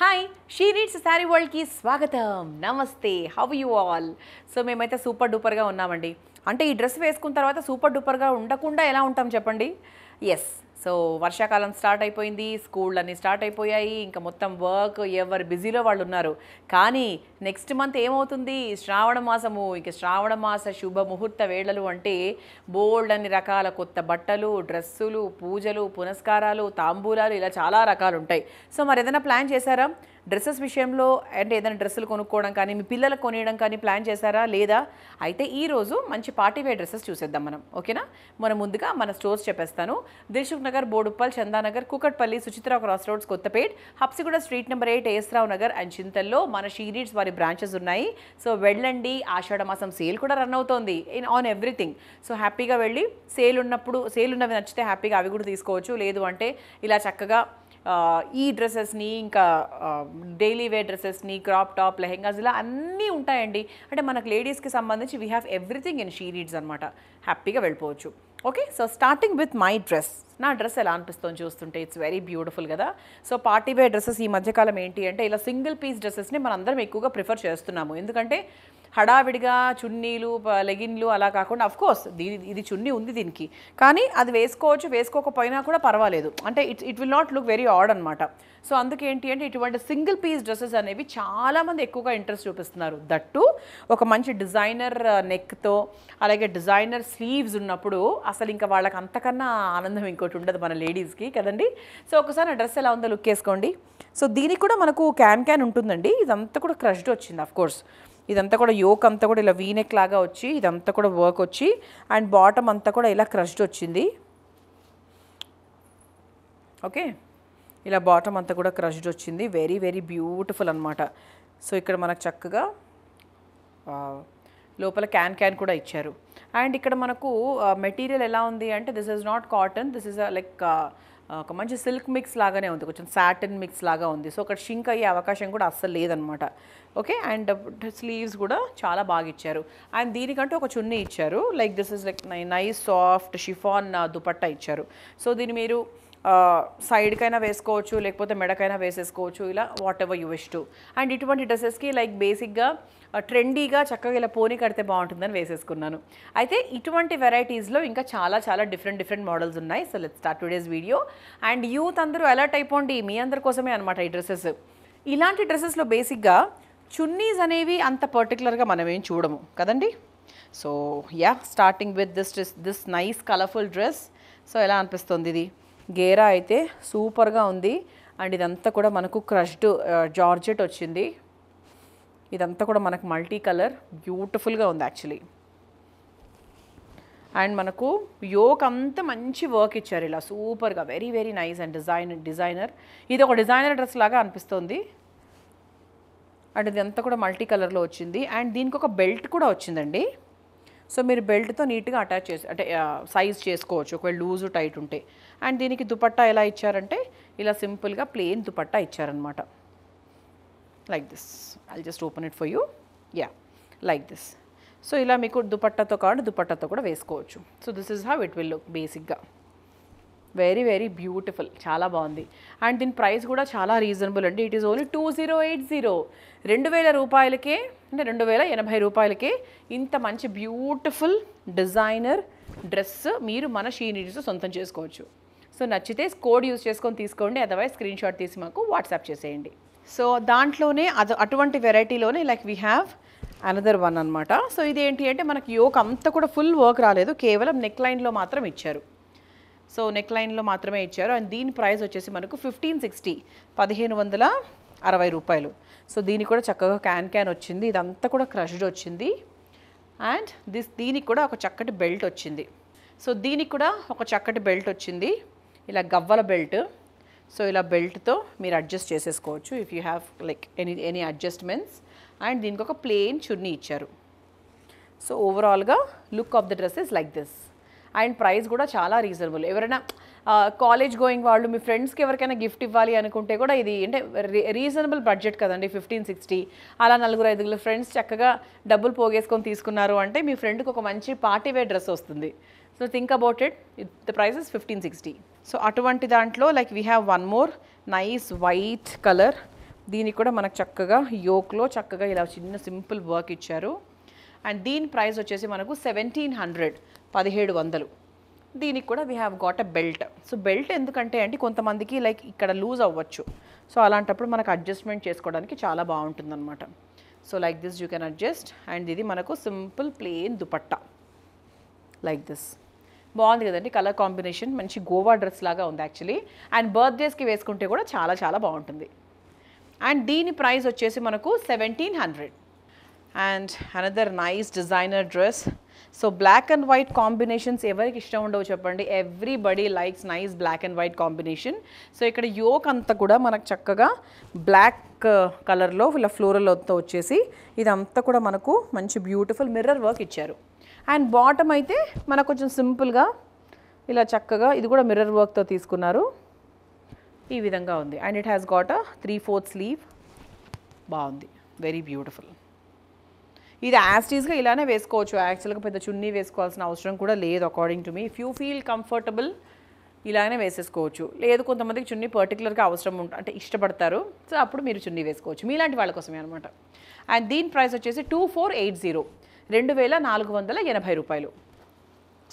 hi She Reads sari వరల్డ్కి స్వాగతం namaste how you all so మేమైతే సూపర్ డూపర్గా ఉన్నామండి అంటే ఈ డ్రెస్ వేసుకున్న తర్వాత సూపర్ డూపర్గా ఉండకుండా ఎలా ఉంటాం చెప్పండి ఎస్ సో వర్షాకాలం స్టార్ట్ అయిపోయింది స్కూళ్ళు అన్నీ స్టార్ట్ అయిపోయాయి ఇంకా మొత్తం వర్క్ ఎవరు బిజీలో వాళ్ళు ఉన్నారు కానీ నెక్స్ట్ మంత్ ఏమవుతుంది శ్రావణ మాసము ఇక శ్రావణ మాస శుభ ముహూర్త వేళలు అంటే బోల్డ్ అన్ని రకాల కొత్త బట్టలు డ్రెస్సులు పూజలు పునస్కారాలు తాంబూలాలు ఇలా చాలా రకాలు ఉంటాయి సో మరి ఏదైనా ప్లాన్ చేశారా డ్రెస్సెస్ విషయంలో అంటే ఏదైనా డ్రెస్సులు కొనుక్కోవడం కానీ మీ పిల్లలకు కొనియడం కానీ ప్లాన్ చేశారా లేదా అయితే ఈరోజు మంచి పార్టీ వేర్ డ్రెస్సెస్ చూసేద్దాం మనం ఓకేనా మనం ముందుగా మన స్టోర్స్ చెప్పేస్తాను Dilsukhnagar Boduppal Chandanagar Kukatpally Suchitra cross roads Kothapet Habsiguda street number eight A S Rao Nagar and చింతల్లో మన షీరీడ్స్ వారి బ్రాంచెస్ ఉన్నాయి సో వెళ్ళండి ఆషాఢ మాసం సేల్ కూడా రన్ అవుతోంది ఇన్ ఆన్ ఎవ్రీథింగ్ సో హ్యాపీగా వెళ్ళి సేల్ ఉన్నప్పుడు సేల్ ఉన్నవి నచ్చితే హ్యాపీగా అవి కూడా తీసుకోవచ్చు లేదు అంటే ఇలా చక్కగా ఈ డ్రెస్సెస్ని ఇంకా డైలీ వేర్ డ్రెస్సెస్ని క్రాప్ టాప్ లెహెంగాస్ ఇలా అన్నీ ఉంటాయండి అంటే మనకు లేడీస్కి సంబంధించి we have everything in She Reads అనమాట హ్యాపీగా వెళ్ళిపోవచ్చు okay so starting with my dress నా డ్రెస్ ఎలా అనిపిస్తుంది చూస్తుంటే ఇట్స్ వెరీ బ్యూటిఫుల్ కదా సో పార్టీ వేర్ డ్రెస్సెస్ ఈ మధ్యకాలం ఏంటి అంటే ఇలా సింగిల్ పీస్ డ్రెస్సెస్ని మనందరం ఎక్కువగా ప్రిఫర్ చేస్తున్నాము ఎందుకంటే హడావిడిగా చున్నీలు లెగిన్లు అలా కాకుండా అఫ్ కోర్స్ దీని ఇది చున్నీ ఉంది దీనికి కానీ అది వేసుకోవచ్చు వేసుకోకపోయినా కూడా పర్వాలేదు అంటే it it will not look very odd అనమాట సో అందుకేంటి అంటే ఇటువంటి సింగిల్ పీస్ డ్రెస్సెస్ అనేవి చాలామంది ఎక్కువగా ఇంట్రెస్ట్ చూపిస్తున్నారు దట్టు ఒక మంచి డిజైనర్ నెక్తో అలాగే డిజైనర్ స్లీవ్స్ ఉన్నప్పుడు అసలు ఇంకా వాళ్ళకి అంతకన్నా ఆనందం ఇంకోటి ఉండదు మన లేడీస్కి కదండి సో ఒకసారి డ్రెస్ ఎలా ఉందో లుక్ వేసుకోండి సో దీనికి కూడా మనకు క్యాన్ క్యాన్ ఉంటుందండి ఇదంతా కూడా క్రష్డ్ వచ్చింది అఫ్కోర్స్ ఇదంతా కూడా యోక్ అంతా కూడా ఇలా వీనెక్ లాగా వచ్చి ఇదంతా కూడా వర్క్ వచ్చి అండ్ బాటమ్ అంతా కూడా ఇలా క్రష్డ్ వచ్చింది ఓకే ఇలా బాటమ్ అంతా కూడా క్రష్డ్ వచ్చింది వెరీ వెరీ బ్యూటిఫుల్ అనమాట సో ఇక్కడ మనకు చక్కగా లోపల క్యాన్ క్యాన్ కూడా ఇచ్చారు అండ్ ఇక్కడ మనకు మెటీరియల్ uh, ఎలా ఉంది అంటే this is not cotton this is like ఒక మంచి సిల్క్ మిక్స్ లాగానే ఉంది కొంచెం సాటిన్ మిక్స్ లాగా ఉంది సో అక్కడ షింక్ అయ్యే అవకాశం కూడా అస్సలు లేదనమాట ఓకే అండ్ స్లీవ్స్ కూడా చాలా బాగా ఇచ్చారు అండ్ దీనికంటే ఒక చున్నీ ఇచ్చారు like this is like nice soft chiffon dupatta ఇచ్చారు సో దీన్ని మీరు సైడ్కైనా వేసుకోవచ్చు లేకపోతే మెడకైనా వేసేసుకోవచ్చు ఇలా whatever you wish to and ఇటువంటి డ్రెస్సెస్కి లైక్ బేసిక్గా ట్రెండీగా చక్కగా ఇలా పోనీ కడితే బాగుంటుందని వేసేసుకున్నాను అయితే ఇటువంటి వెరైటీస్లో ఇంకా చాలా చాలా డిఫరెంట్ డిఫరెంట్ మోడల్స్ ఉన్నాయి so let start today's video and youth అందరూ అలర్ట్ అయిపోండి మీ అందరి కోసమే అనమాట ఈ డ్రెస్సెస్ ఇలాంటి డ్రెస్సెస్లో బేసిక్గా చున్నీస్ అనేవి అంత పర్టికులర్గా మనం ఏం చూడము కదండి so ya starting with this dress this nice colourful dress so ఎలా అనిపిస్తుంది ఇది గేరా అయితే సూపర్గా ఉంది అండ్ ఇదంతా కూడా మనకు క్రష్డ్ జార్జెట్ వచ్చింది ఇదంతా కూడా మనకు మల్టీ కలర్ బ్యూటిఫుల్గా ఉంది యాక్చువల్లీ అండ్ మనకు యోక్ అంతా మంచి వర్క్ ఇచ్చారు ఇలా సూపర్గా very very nice and design designer ఇది ఒక డిజైనర్ డ్రెస్ లాగా అనిపిస్తుంది అండ్ ఇది అంతా కూడా మల్టీ కలర్లో వచ్చింది అండ్ దీనికి ఒక బెల్ట్ కూడా వచ్చిందండి సో మీరు బెల్ట్తో నీట్గా అటాచ్ చేసి అంటే సైజ్ చేసుకోవచ్చు ఒకవేళ లూజ్ టైట్ ఉంటే అండ్ దీనికి దుపట్టా ఎలా ఇచ్చారంటే ఇలా సింపుల్గా ప్లెయిన్ దుపట్టా ఇచ్చారనమాట like this I just open it for you ya like this so ఇలా మీకు దుపట్టతో కావాలి దుపట్టతో కూడా వేసుకోవచ్చు so this is how it will look బేసిక్గా వెరీ వెరీ బ్యూటిఫుల్ చాలా బాగుంది అండ్ దీని ప్రైస్ కూడా చాలా రీజనబుల్ అండి it is only two zero eight zero రెండు వేల రూపాయలకే అంటే రెండు వేల ఎనభై రూపాయలకే ఇంత మంచి బ్యూటిఫుల్ డిజైనర్ డ్రెస్ మీరు మన షీనీడ్స్ సొంతం చేసుకోవచ్చు సో నచ్చితే కోడ్ యూజ్ చేసుకొని తీసుకోండి అదర్వైజ్ స్క్రీన్ షాట్ తీసి మాకు వాట్సాప్ చేసేయండి సో దాంట్లోనే అది అటువంటి వెరైటీలోనే like we have another one అనమాట సో ఇది ఏంటి అంటే మనకి యోక్ అంతా కూడా ఫుల్ వర్క్ రాలేదు కేవలం నెక్ లైన్లో మాత్రం ఇచ్చారు సో నెక్ లైన్లో మాత్రమే ఇచ్చారు అండ్ దీని ప్రైస్ వచ్చేసి మనకు ఫిఫ్టీన్ సిక్స్టీ పదిహేను వందల అరవై రూపాయలు సో దీనికి కూడా చక్కగా క్యాన్ క్యాన్ వచ్చింది ఇదంతా కూడా క్రష్డ్ వచ్చింది అండ్ దిస్ దీనికి కూడా ఒక చక్కటి బెల్ట్ వచ్చింది సో దీనికి కూడా ఒక చక్కటి బెల్ట్ వచ్చింది ఇలా గవ్వల బెల్ట్ సో ఇలా బెల్ట్తో మీరు అడ్జస్ట్ చేసేసుకోవచ్చు if you have like any any adjustments and దీనికి ఒక ప్లెయిన్ చున్నీ ఇచ్చారు సో ఓవరాల్గా look of the dress is like this and price కూడా చాలా రీజనబుల్ ఎవరైనా కాలేజ్ గోయింగ్ వాళ్ళు మీ ఫ్రెండ్స్కి ఎవరికైనా గిఫ్ట్ ఇవ్వాలి అనుకుంటే కూడా ఇది అంటే రీజనబుల్ బడ్జెట్ కదండి ఫిఫ్టీన్ సిక్స్టీ అలా నలుగురు ఐదుగురు ఫ్రెండ్స్ చక్కగా డబ్బులు పోగేసుకొని తీసుకున్నారు అంటే మీ ఫ్రెండ్కి ఒక మంచి పార్టీ వేర్ డ్రెస్ వస్తుంది so think about it the price is fifteen sixty so అటువంటి దాంట్లో like we have one more nice white colour దీనికి కూడా మనకు చక్కగా యోక్లో చక్కగా ఇలా చిన్న సింపుల్ వర్క్ ఇచ్చారు అండ్ దీని ప్రైస్ వచ్చేసి మనకు సెవెంటీన్ హండ్రెడ్ పదిహేడు వందలు దీనికి కూడా we have got a belt so belt ఎందుకంటే అండి కొంతమందికి లైక్ ఇక్కడ లూజ్ అవ్వచ్చు సో అలాంటప్పుడు మనకు అడ్జస్ట్మెంట్ చేసుకోవడానికి చాలా బాగుంటుందన్నమాట so like this you can adjust and ఇది మనకు simple plain dupatta like this బాగుంది కదండి కలర్ కాంబినేషన్ మంచి గోవా డ్రెస్ లాగా ఉంది యాక్చువల్లీ అండ్ బర్త్డేస్కి వేసుకుంటే కూడా చాలా చాలా బాగుంటుంది అండ్ దీని ప్రైస్ వచ్చేసి మనకు seventeen hundred and another nice designer dress so black and white combinations ఎవరికి ఇష్టం ఉండవు చెప్పండి everybody likes nice black and white combination so ఇక్కడ యోక్ అంతా కూడా మనకు చక్కగా బ్లాక్ కలర్లో ఇలా ఫ్లోరల్ అంతా వచ్చేసి ఇదంతా కూడా మనకు మంచి బ్యూటిఫుల్ మిర్రర్ వర్క్ ఇచ్చారు అండ్ బాటమ్ అయితే మనకు కొంచెం సింపుల్గా ఇలా చక్కగా ఇది కూడా మిర్రర్ వర్క్తో తీసుకున్నారు ఈ విధంగా ఉంది and it has got a three fourth sleeve బాగుంది వెరీ బ్యూటిఫుల్ ఇది యాస్టీస్గా ఇలానే వేసుకోవచ్చు యాక్చువల్గా పెద్ద చున్నీ వేసుకోవాల్సిన అవసరం కూడా లేదు అకార్డింగ్ టు మీ ఇఫ్ యూ ఫీల్ కంఫర్టబుల్ ఇలానే వేసేసుకోవచ్చు లేదు కొంతమందికి చున్నీ పర్టికులర్గా అవసరం ఉంట అంటే ఇష్టపడతారు సో అప్పుడు మీరు చున్నీ వేసుకోవచ్చు మీలాంటి వాళ్ళ కోసమే అనమాట అండ్ దీని ప్రైస్ వచ్చేసి టూ ఫోర్ ఎయిట్ జీరో రెండు వేల నాలుగు వందల ఎనభై రూపాయలు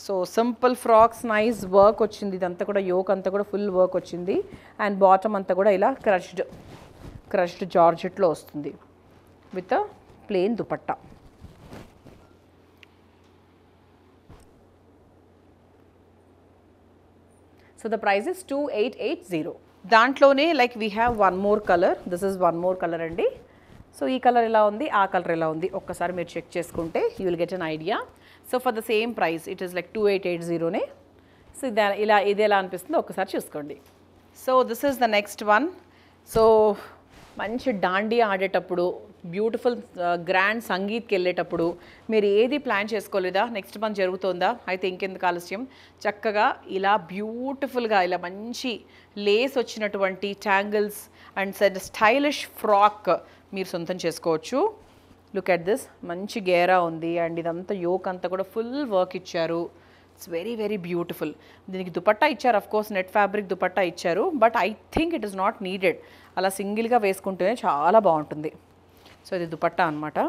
so simple frocks nice work వచ్చింది ఇదంతా కూడా యోక్ అంతా కూడా ఫుల్ వర్క్ వచ్చింది అండ్ బాటమ్ అంతా కూడా ఇలా క్రష్డ్ క్రష్డ్ జార్జెట్లో వస్తుంది with plain dupatta so the price is two eight eight zero దాంట్లోనే like we have one more colour this is one more colour అండి సో ఈ కలర్ ఎలా ఉంది ఆ కలర్ ఎలా ఉంది ఒక్కసారి మీరు చెక్ చేసుకుంటే you will get an idea so for the same price it is like two eight eight జీరోనే సో ఇది ఇలా ఇది ఎలా అనిపిస్తుందో ఒక్కసారి చూసుకోండి so this is the next one so మంచి డాండి ఆడేటప్పుడు బ్యూటిఫుల్ గ్రాండ్ సంగీత్కి వెళ్ళేటప్పుడు మీరు ఏది ప్లాన్ చేసుకోలేదా నెక్స్ట్ మంత్ జరుగుతుందా అయితే ఇంకెందుకు ఆలస్యం చక్కగా ఇలా బ్యూటిఫుల్గా ఇలా మంచి లేస్ వచ్చినటువంటి ట్యాంగిల్స్ అండ్ స్టైలిష్ ఫ్రాక్ మీరు సొంతం చేసుకోవచ్చు లుక్ అట్ దిస్ మంచి గేరా ఉంది అండ్ ఇదంతా యోక్ అంతా కూడా ఫుల్ వర్క్ ఇచ్చారు ఇట్స్ వెరీ వెరీ బ్యూటిఫుల్ దీనికి దుపట్టా ఇచ్చారు of course net fabric dupatta ఇచ్చారు but I think it is not needed అలా సింగిల్గా వేసుకుంటేనే చాలా బాగుంటుంది సో ఇది దుపట్టా అనమాట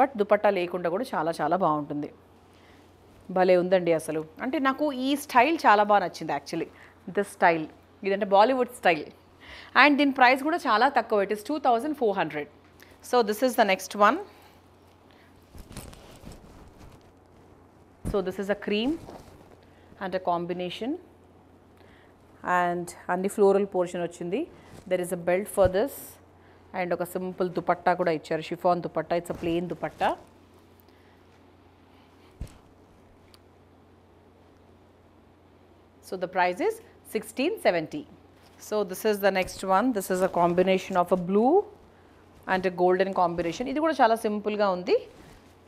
బట్ దుపట్టా లేకుండా కూడా చాలా చాలా బాగుంటుంది భలే ఉందండి అసలు అంటే నాకు ఈ స్టైల్ చాలా బాగా నచ్చింది యాక్చువల్లీ దిస్ స్టైల్ ఇదంటే బాలీవుడ్ స్టైల్ అండ్ దీని ప్రైస్ కూడా చాలా తక్కువ it is two thousand four hundred so this is the next one so this is a cream and a combination and అన్ని ఫ్లోరల్ పోర్షన్ వచ్చింది there is a belt for this and ఒక simple dupatta కూడా ఇచ్చారు chiffon dupatta it's a plain dupatta so the price is sixteen seventy so this the the next one this a a combination of a blue and golden combination ఇది కూడా చాలా సింపుల్గా ఉంది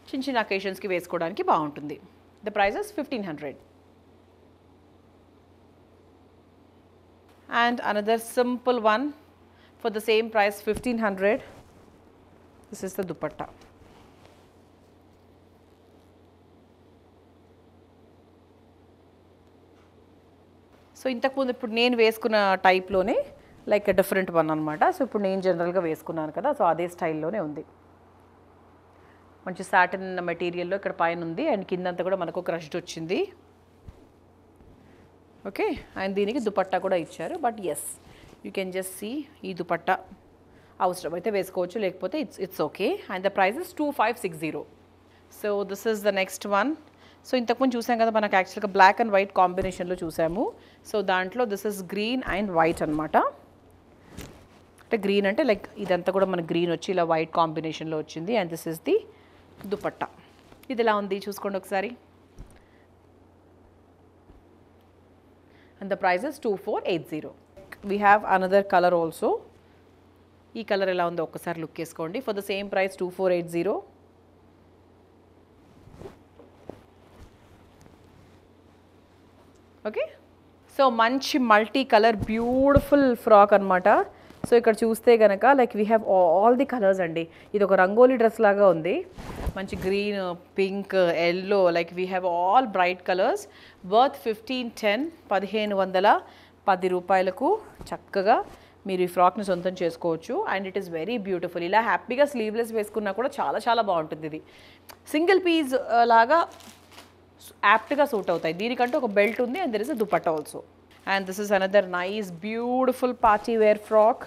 చిన్న చిన్న అకేషన్స్కి వేసుకోవడానికి బాగుంటుంది the price is fifteen hundred and another simple one for the same price 1500 this is the dupatta so ఇంతకుముందు ఇప్పుడు నేను వేసుకున్న టైప్లోనే లైక్ డిఫరెంట్ వన్ అనమాట సో ఇప్పుడు నేను జనరల్గా వేసుకున్నాను కదా సో అదే స్టైల్లోనే ఉంది మంచి సాటిన్ మెటీరియల్లో ఇక్కడ పైన ఉంది అండ్ కిందంతా కూడా మనకు క్రష్డ్ వచ్చింది ఓకే అండ్ దీనికి దుపట్టా కూడా ఇచ్చారు but yes you can just see ఈ దుపట్టా అవసరం అయితే వేసుకోవచ్చు లేకపోతే it's it's okay and the price is two five six zero so this is the next one so ఇంతకుముందు చూసాం కదా మనకు యాక్చువల్గా బ్లాక్ అండ్ వైట్ కాంబినేషన్లో చూసాము సో దాంట్లో this is green and white అనమాట అంటే గ్రీన్ అంటే లైక్ ఇదంతా కూడా మనకు గ్రీన్ వచ్చి ఇలా వైట్ కాంబినేషన్లో వచ్చింది and this is the dupatta ఇది ఎలా ఉంది చూసుకోండి ఒకసారి and the and two four eight zero We have another colour also ఈ కలర్ ఎలా ఉందో ఒక్కసారి లుక్ చేసుకోండి for the same price two four eight zero okay so మంచి మల్టీ కలర్ బ్యూటిఫుల్ ఫ్రాక్ అనమాట సో ఇక్కడ చూస్తే కనుక like we have all the colours అండి ఇది ఒక రంగోలీ డ్రెస్ లాగా ఉంది మంచి green pink yellow like we have all bright colours worth fifteen ten పదిహేను వందల పది రూపాయలకు చక్కగా మీరు ఈ ఫ్రాక్ని సొంతం చేసుకోవచ్చు and it is very beautiful ఇలా హ్యాపీగా స్లీవ్లెస్ వేసుకున్నా కూడా చాలా చాలా బాగుంటుంది ఇది సింగిల్ పీస్ uh, లాగా యాప్ట్గా సూట్ అవుతాయి దీనికంటే ఒక బెల్ట్ ఉంది and there is a dupatta also and this is another nice beautiful party wear frock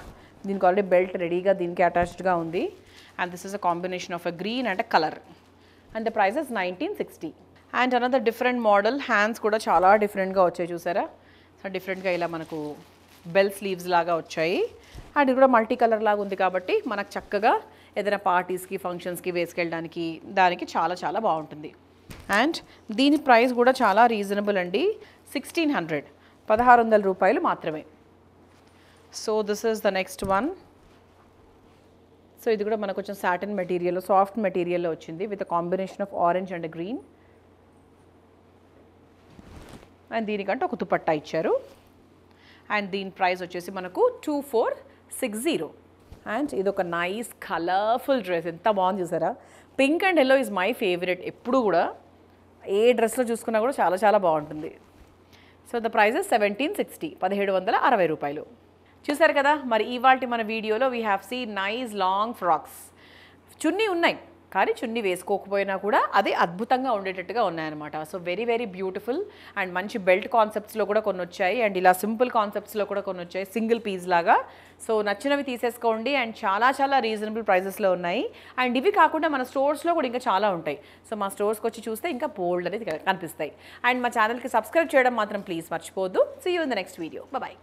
దీనికి ఆల్రెడీ బెల్ట్ రెడీగా దీనికి అటాచ్డ్గా ఉంది and this is a combination of a green and a colour and the price is nineteen sixty and another different model hands కూడా చాలా డిఫరెంట్గా వచ్చాయి చూసారా సో డిఫరెంట్గా ఇలా మనకు బెల్ స్లీవ్స్ లాగా వచ్చాయి అండ్ ఇది కూడా మల్టీ కలర్ లాగా ఉంది కాబట్టి మనకు చక్కగా ఏదైనా పార్టీస్కి ఫంక్షన్స్కి వేసుకెళ్ళడానికి దానికి చాలా చాలా బాగుంటుంది అండ్ దీని ప్రైస్ కూడా చాలా రీజనబుల్ అండి సిక్స్టీన్ హండ్రెడ్ పదహారు వందల రూపాయలు మాత్రమే so this is the next one so ఇది కూడా మనకు కొంచెం సాటన్ మెటీరియల్ సాఫ్ట్ మెటీరియల్లో వచ్చింది with combination of orange and green and దీనికంటే ఒక దుపట్టా ఇచ్చారు అండ్ దీని ప్రైస్ వచ్చేసి మనకు two four six zero and ఇది ఒక నైస్ కలర్ఫుల్ డ్రెస్ ఎంత బాగుంది చూసారా pink and yellow is my favourite ఎప్పుడు కూడా ఏ డ్రెస్లో చూసుకున్నా కూడా చాలా చాలా బాగుంటుంది so the prices seventeen sixty పదిహేడు వందల అరవై రూపాయలు చూసారు కదా మరి ఇవాళ మన వీడియోలో we have see nice long frocks chunni ఉన్నాయి కానీ చున్నీ వేసుకోకపోయినా కూడా అదే అద్భుతంగా ఉండేటట్టుగా ఉన్నాయన్నమాట so very very beautiful and మంచి బెల్ట్ కాన్సెప్ట్స్లో కూడా కొన్ని వచ్చాయి అండ్ ఇలా సింపుల్ కాన్సెప్ట్స్లో కూడా కొన్ని వచ్చాయి సింగిల్ పీస్ లాగా సో నచ్చినవి తీసేసుకోండి అండ్ చాలా చాలా రీజనబుల్ ప్రైజెస్లో ఉన్నాయి అండ్ ఇవి కాకుండా మన స్టోర్స్లో కూడా ఇంకా చాలా ఉంటాయి సో మా స్టోర్స్కి వచ్చి చూస్తే ఇంకా బోల్డ్ అనేది కనిపిస్తాయి అండ్ మా ఛానల్కి సబ్స్క్రైబ్ చేయడం మాత్రం ప్లీజ్ మర్చిపోద్దు see you in the next video bye